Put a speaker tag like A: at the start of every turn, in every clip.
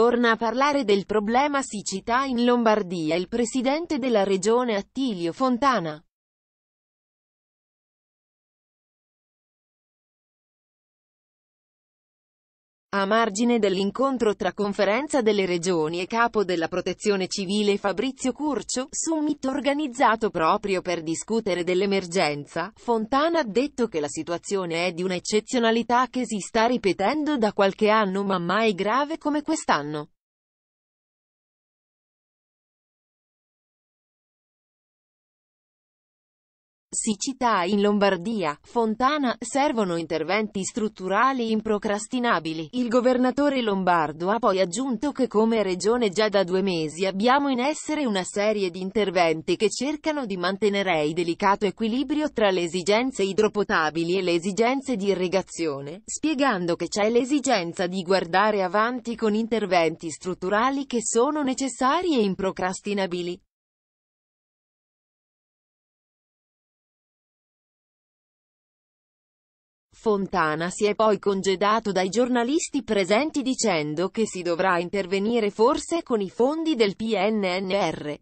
A: Torna a parlare
B: del problema siccità in Lombardia il presidente della regione Attilio Fontana. A margine dell'incontro tra Conferenza delle Regioni
A: e Capo della Protezione Civile Fabrizio Curcio, summit organizzato proprio per discutere dell'emergenza, Fontana ha detto che la situazione è di un'eccezionalità
B: che si sta ripetendo da qualche anno ma mai grave come quest'anno. Siccità in Lombardia, Fontana, servono interventi
A: strutturali improcrastinabili. Il governatore lombardo ha poi aggiunto che come regione già da due mesi abbiamo in essere una serie di interventi che cercano di mantenere il delicato equilibrio tra le esigenze idropotabili e le esigenze di irrigazione, spiegando che c'è l'esigenza di guardare avanti con interventi strutturali
B: che sono necessari e improcrastinabili. Fontana si è poi congedato dai giornalisti presenti dicendo che si dovrà intervenire forse con i fondi del PNNR.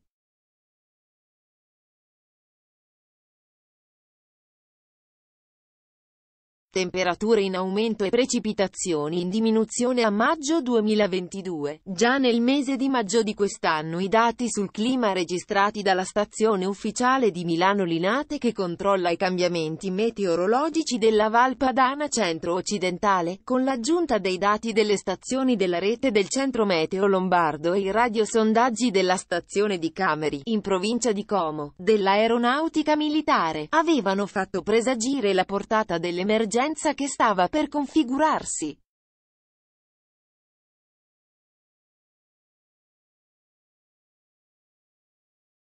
B: temperature in aumento e precipitazioni in diminuzione a maggio 2022. Già nel
A: mese di maggio di quest'anno i dati sul clima registrati dalla stazione ufficiale di Milano Linate che controlla i cambiamenti meteorologici della Val Padana centro-occidentale, con l'aggiunta dei dati delle stazioni della rete del Centro Meteo Lombardo e i radiosondaggi della stazione di Cameri, in provincia di Como, dell'aeronautica
B: militare, avevano fatto presagire la portata dell'emergenza conferenza che stava per configurarsi.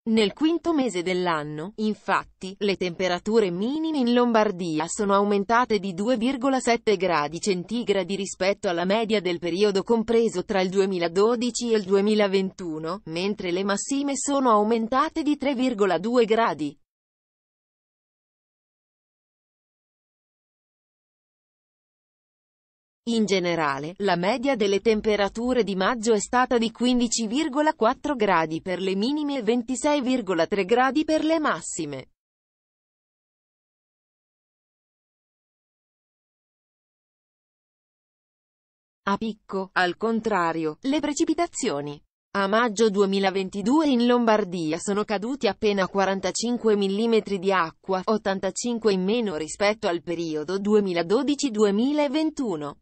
B: Nel quinto mese dell'anno,
A: infatti, le temperature minime in Lombardia sono aumentate di 2,7 gradi centigradi rispetto alla media del periodo compreso tra il 2012 e il
B: 2021, mentre le massime sono aumentate di 3,2 gradi. In generale, la media delle temperature di maggio è stata di 15,4 gradi per le minime e 26,3 gradi per le massime. A picco, al contrario, le precipitazioni.
A: A maggio 2022 in Lombardia sono caduti appena 45
B: mm di acqua, 85 in meno rispetto al periodo 2012-2021.